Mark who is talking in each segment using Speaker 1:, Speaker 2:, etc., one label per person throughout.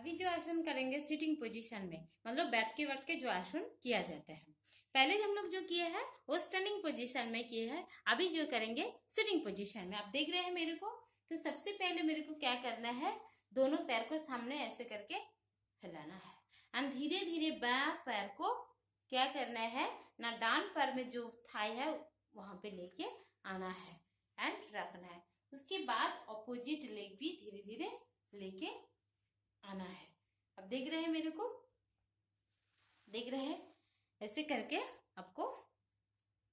Speaker 1: अभी जो आसन करेंगे सिटिंग पोजीशन में मतलब बैठ के बैठ के जो आसन किया जाता है पहले हम लोग जो किए हैं वो स्टैंडिंग पोजीशन में किए हैं अभी जो करेंगे सिटिंग पोजीशन में आप देख रहे हैं मेरे को तो सबसे पहले मेरे को क्या करना है दोनों पैर को सामने ऐसे करके फैलाना है एंड धीरे धीरे बाया पैर को क्या करना है ना डान पैर में जो थाई है वहां पे लेके आना है एंड रखना है उसके बाद ऑपोजिट लेग भी धीरे धीरे लेके आना है अब देख रहे हैं मेरे को देख रहे हैं ऐसे करके आपको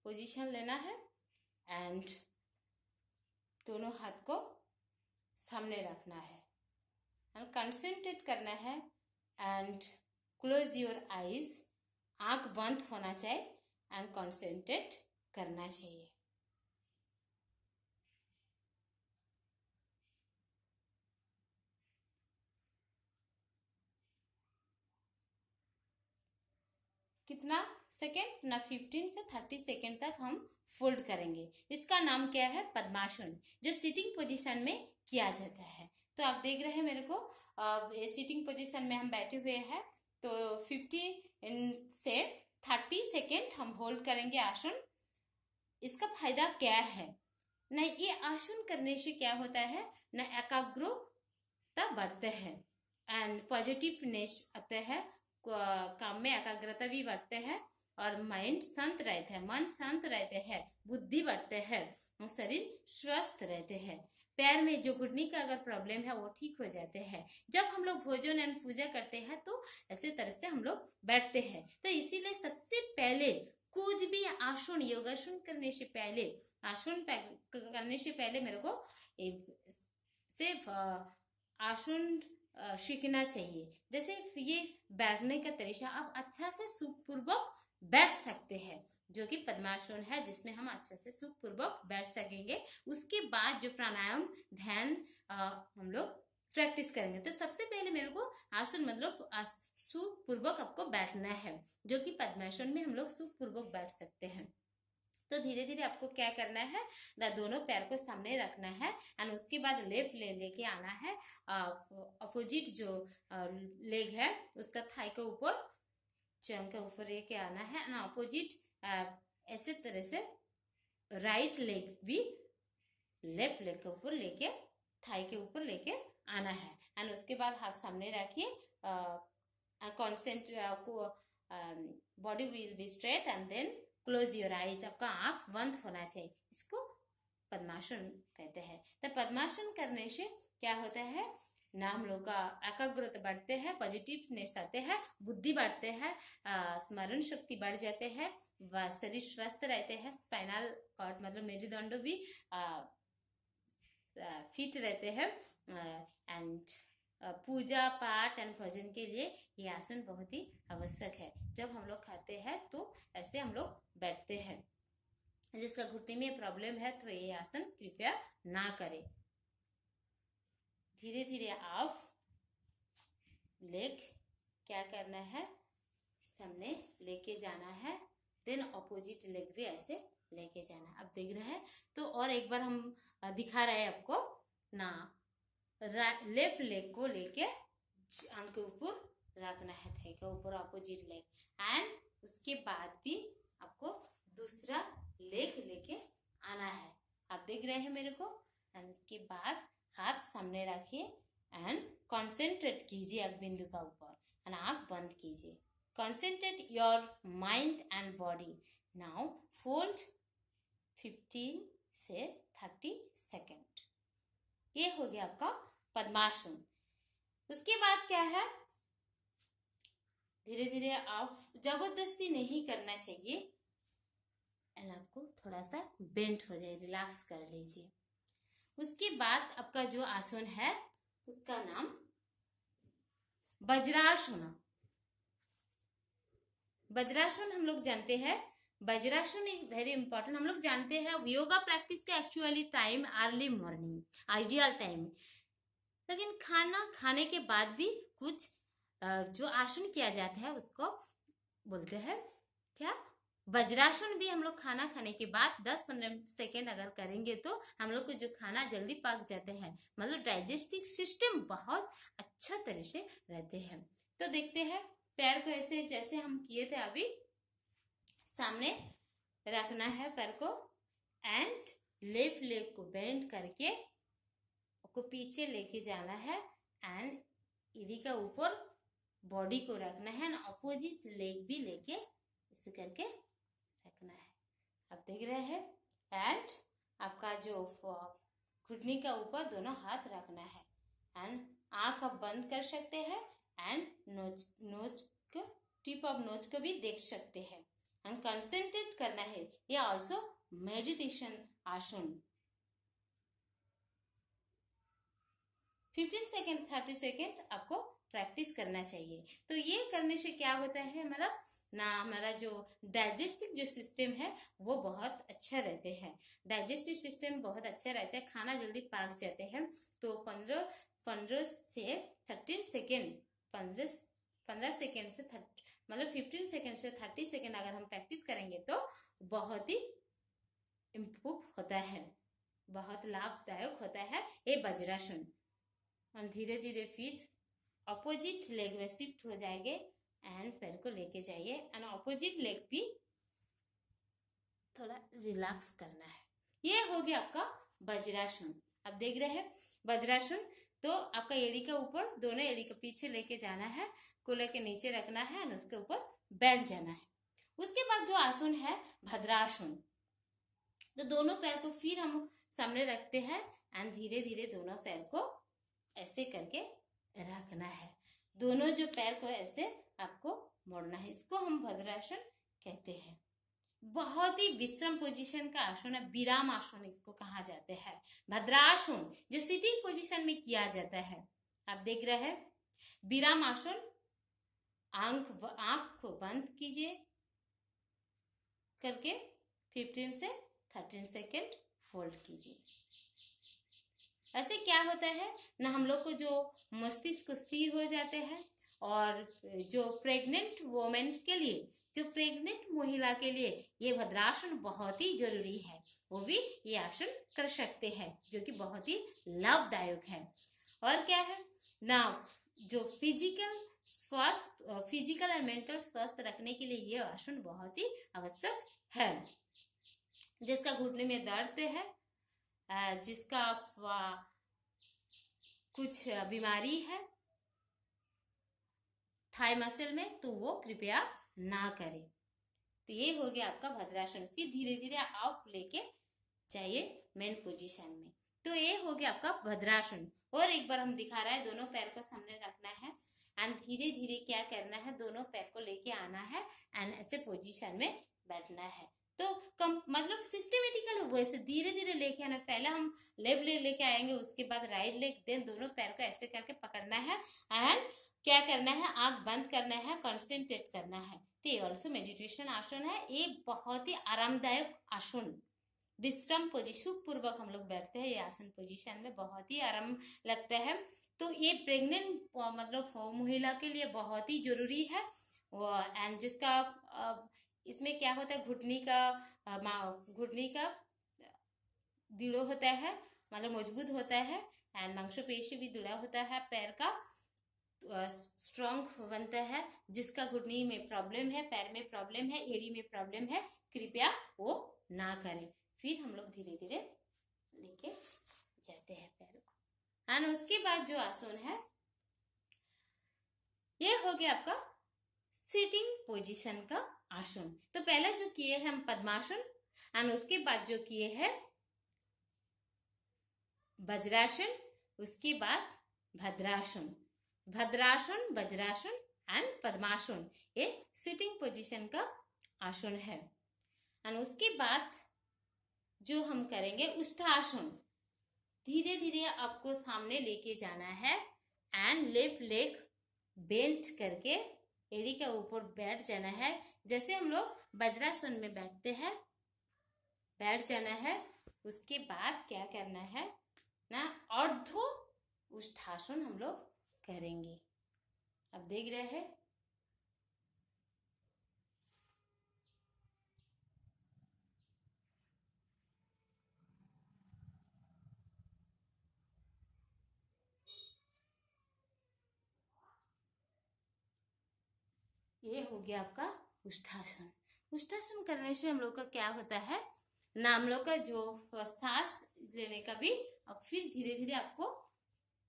Speaker 1: पोजीशन लेना है एंड दोनों हाथ को सामने रखना है एंड कंसेंट्रेट करना है एंड क्लोज योर आईज आंख बंद होना चाहिए एंड कंसेंट्रेट करना चाहिए कितना सेकेंड ना फिफ्टीन से थर्टी सेकेंड तक हम फोल्ड करेंगे इसका नाम क्या है पद्मासन जो सिटिंग पोजीशन में किया जाता है तो आप देख रहे हैं मेरे को सिटिंग पोजीशन में हम बैठे हुए हैं तो फिफ्टी से थर्टी सेकेंड हम होल्ड करेंगे आसन इसका फायदा क्या है न ये आसन करने से क्या होता है न एकाग्रता बढ़ते हैं एंड पॉजिटिवनेस आते हैं काम में एकाग्रता भी बढ़ते हैं और माइंड शांत रहते हैं मन शांत रहते हैं बुद्धि बढ़ते हैं शरीर स्वस्थ रहते हैं पैर में जो घुटनी का अगर प्रॉब्लम है वो ठीक हो जाते हैं जब हम लोग भोजन एंड पूजा करते हैं तो ऐसे तरह से हम लोग बैठते हैं तो इसीलिए सबसे पहले कुछ भी आसन योगासन करने से पहले आसन करने से पहले मेरे को सिर्फ आसन सीखना चाहिए जैसे ये बैठने का तरीका आप अच्छा से सुखपूर्वक बैठ सकते हैं जो कि पद्मासन है जिसमें हम अच्छे से सुखपूर्वक बैठ सकेंगे उसके बाद जो प्राणायाम ध्यान हम लोग प्रैक्टिस करेंगे तो सबसे पहले मेरे को आसन मतलब सुखपूर्वक आपको बैठना है जो कि पद्मासन में हम लोग सुखपूर्वक बैठ सकते हैं तो धीरे धीरे आपको क्या करना है दोनों पैर को सामने रखना है एंड उसके बाद लेफ्ट ले लेके आना है अपोजिट जो लेग है उसका थाई के ऊपर चैन के ऊपर लेके आना है एंड अपोजिट ऐसे तरह से राइट लेग भी लेफ्ट लेग के ऊपर लेके थाई के ऊपर लेके आना है एंड उसके बाद हाथ सामने रखिए consent body will be straight and then close your eyes आपका आंख बंद होना चाहिए इसको पद्मासन कहते हैं तो पद्मासन करने से क्या होता है ना हम लोग का एकाग्रता बढ़ते हैं पॉजिटिवनेस आते हैं बुद्धि बढ़ते हैं स्मरण शक्ति बढ़ जाते हैं शरीर स्वस्थ रहते हैं स्पाइनल कॉर्ड मतलब मेरुदंडो भी आ, आ, फिट रहते हैं एंड पूजा पाठ एंड भजन के लिए ये आसन बहुत ही आवश्यक है जब हम लोग खाते हैं तो ऐसे हम लोग बैठते हैं जिसका घुटने में प्रॉब्लम है तो ये आसन कृपया ना करें धीरे धीरे आप लेग क्या करना है सामने लेके जाना है देन ऑपोजिट लेग भी ऐसे लेके जाना आप देख रहे हैं तो और एक बार हम दिखा रहे हैं आपको ना लेफ्ट लेग को लेके अंग के ऊपर रखना है थे के ऊपर अपोजिट लेग एंड उसके बाद भी आपको दूसरा लेग लेके आना है आप देख रहे हैं मेरे को एंड उसके बाद हाथ सामने रखिए एंड कॉन्सेंट्रेट कीजिए एक बिंदु का ऊपर एंड आंख बंद कीजिए concentrate your mind and body now fold fifteen से थर्टी सेकेंड ये हो गया आपका पद्मासन उसके बाद क्या है धीरे धीरे आप जबरदस्ती नहीं करना चाहिए एंड आपको थोड़ा सा बेंट हो जाए रिलैक्स कर लीजिए उसके बाद आपका जो आसन है उसका नाम वज्रासन बज्रासन हम लोग जानते हैं वज्रासन इज वेरी इंपॉर्टेंट हम लोग जानते हैं योगा प्रैक्टिस का actually time early morning ideal time लेकिन खाना खाने के बाद भी कुछ जो आसन किया जाता है उसको बोलते हैं क्या वज्रासन भी हम लोग खाना खाने के बाद 10-15 सेकेंड अगर करेंगे तो हम लोग को जो खाना जल्दी पक जाते हैं मतलब डाइजेस्टिव सिस्टम बहुत अच्छा तरह से रहते हैं तो देखते हैं पैर को ऐसे जैसे हम किए थे अभी सामने रखना है पैर को एंड लेफ्ट लेग को बेंड करके को पीछे लेके जाना है एंड इडी का ऊपर बॉडी को रखना है एंड अपोजिट लेग भी लेके इसे करके रखना है आप देख रहे हैं एंड आपका जो घुटनी का ऊपर दोनों हाथ रखना है एंड आंख आप बंद कर सकते हैं एंड नोच नोच को टिप ऑफ नोच को भी देख सकते हैं एंड कंसेंट्रेट करना है या ऑल्सो मेडिटेशन आसन फिफ्टीन सेकेंड थर्टी सेकेंड आपको प्रैक्टिस करना चाहिए तो ये करने से क्या होता है हमारा ना हमारा जो डाइजेस्टिव जो सिस्टम है वो बहुत अच्छा रहते हैं डाइजेस्टिव सिस्टम बहुत अच्छा रहता है खाना जल्दी पाक जाते हैं तो पंद्रह पंद्रह से थर्टीन सेकेंड पंद्रह पंद्रह सेकेंड से मतलब फिफ्टीन सेकेंड से थर्टी सेकेंड अगर हम प्रैक्टिस करेंगे तो बहुत ही इम्प्रूव होता है बहुत लाभदायक होता है ये वज्रासन हम धीरे धीरे फिर अपोजिट लेग में शिफ्ट हो जाएंगे एंड पैर को लेके जाइए एंड अपोजिट लेग भी थोड़ा रिलैक्स करना है ये हो गया आपका वज्रासन आप देख रहे हैं वज्रासन तो आपका एड़ी के ऊपर दोनों एड़ी के पीछे लेके जाना है को लेके नीचे रखना है और उसके ऊपर बैठ जाना है उसके बाद जो आसन है भद्रासन तो दोनों पैर को फिर हम सामने रखते हैं एंड धीरे धीरे दोनों पैर को ऐसे करके रखना है दोनों जो पैर को ऐसे आपको मोड़ना है इसको हम भद्रासन कहते हैं बहुत ही विश्रम पोजीशन का आसन है विराम आसन इसको कहा जाते हैं भद्रासन जो सिटिंग पोजीशन में किया जाता है आप देख रहे हैं विराम आसन आंख आंख को बंद कीजिए करके 15 से 13 सेकेंड फोल्ड कीजिए ऐसे क्या होता है ना हम लोग को जो मस्तिष्क स्थिर हो जाते हैं और जो प्रेग्नेंट वोमेन्स के लिए जो प्रेग्नेंट महिला के लिए ये भद्रासन बहुत ही जरूरी है वो भी ये आसन कर सकते हैं जो कि बहुत ही लाभदायक है और क्या है ना जो फिजिकल स्वस्थ फिजिकल एंड मेंटल स्वस्थ रखने के लिए ये आसन बहुत ही आवश्यक है जिसका घुटने में दर्द है जिसका कुछ बीमारी है थाई मसल में तो वो कृपया ना करें तो ये हो गया आपका भद्रासन फिर धीरे धीरे आप लेके जाइए मेन पोजीशन में तो ये हो गया आपका भद्रासन और एक बार हम दिखा रहा है दोनों पैर को सामने रखना है एंड धीरे धीरे क्या करना है दोनों पैर को लेके आना है एंड ऐसे पोजीशन में बैठना है तो कम मतलब सिस्टमेटिकल वैसे धीरे धीरे लेके आना पहले हम लेफ्ट लेग लेके आएंगे उसके बाद राइट लेग देन दोनों पैर को ऐसे करके पकड़ना है एंड क्या करना है आंख बंद करना है कॉन्सेंट्रेट करना है तो ये ऑल्सो मेडिटेशन आसन है ये बहुत ही आरामदायक आसन विश्राम पोजिशन पूर्वक हम लोग बैठते हैं ये आसन पोजिशन में बहुत ही आराम लगता है तो ये प्रेग्नेंट मतलब महिला के लिए बहुत ही जरूरी है एंड जिसका इसमें क्या होता है घुटनी का घुटनी का दृढ़ होता है मतलब मजबूत होता है एंड मांसपेशी भी दृढ़ होता है पैर का स्ट्रांग बनता है जिसका घुटनी में प्रॉब्लम है पैर में प्रॉब्लम है एड़ी में प्रॉब्लम है कृपया वो ना करें फिर हम लोग धीरे धीरे लेके जाते हैं एंड उसके बाद जो आसन है ये हो गया आपका सिटिंग पोजीशन का आसन तो पहले जो किए हैं हम पद्मासन एंड उसके बाद जो किए हैं वज्रासन उसके बाद भद्रासन भद्रासन वज्रासन एंड पद्मासन ये सिटिंग पोजीशन का आसन है एंड उसके बाद जो हम करेंगे उष्टासन धीरे धीरे आपको सामने लेके जाना है एंड लेफ्ट लेग बेंट करके एड़ी के ऊपर बैठ जाना है जैसे हम लोग बज्रासन में बैठते हैं बैठ जाना है उसके बाद क्या करना है ना धो उष्ठासन हम लोग करेंगे अब देख रहे हैं ये हो गया आपका उष्ठासन उष्ठासन करने से हम लोग का क्या होता है ना हम लोग का जो सांस लेने का भी और फिर धीरे धीरे आपको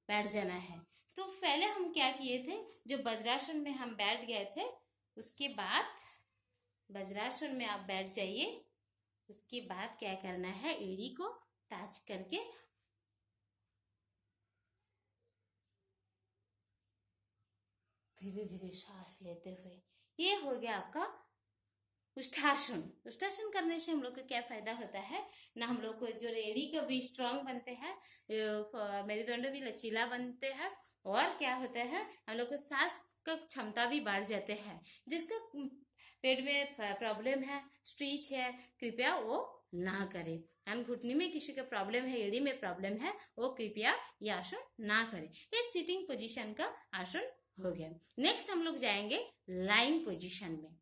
Speaker 1: बैठ जाना है तो पहले हम क्या किए थे जो वज्रासन में हम बैठ गए थे उसके बाद वज्रासन में आप बैठ जाइए उसके बाद क्या करना है एड़ी को टच करके धीरे धीरे सांस लेते हुए ये हो गया आपका उष्ठासन उष्ठासन करने से हम लोग को क्या फायदा होता है ना हम लोग को जो रेडी का भी स्ट्रांग बनते हैं मेरुदंड भी लचीला बनते हैं और क्या होता है हम लोग को सांस का क्षमता भी बढ़ जाते हैं जिसका पेट में प्रॉब्लम है स्ट्रीच है कृपया वो ना करे एंड घुटने में किसी का प्रॉब्लम है एड़ी में प्रॉब्लम है वो कृपया ये आसन ना करे ये सिटिंग पोजीशन का आसन हो गया नेक्स्ट हम लोग जाएंगे लाइन पोजीशन में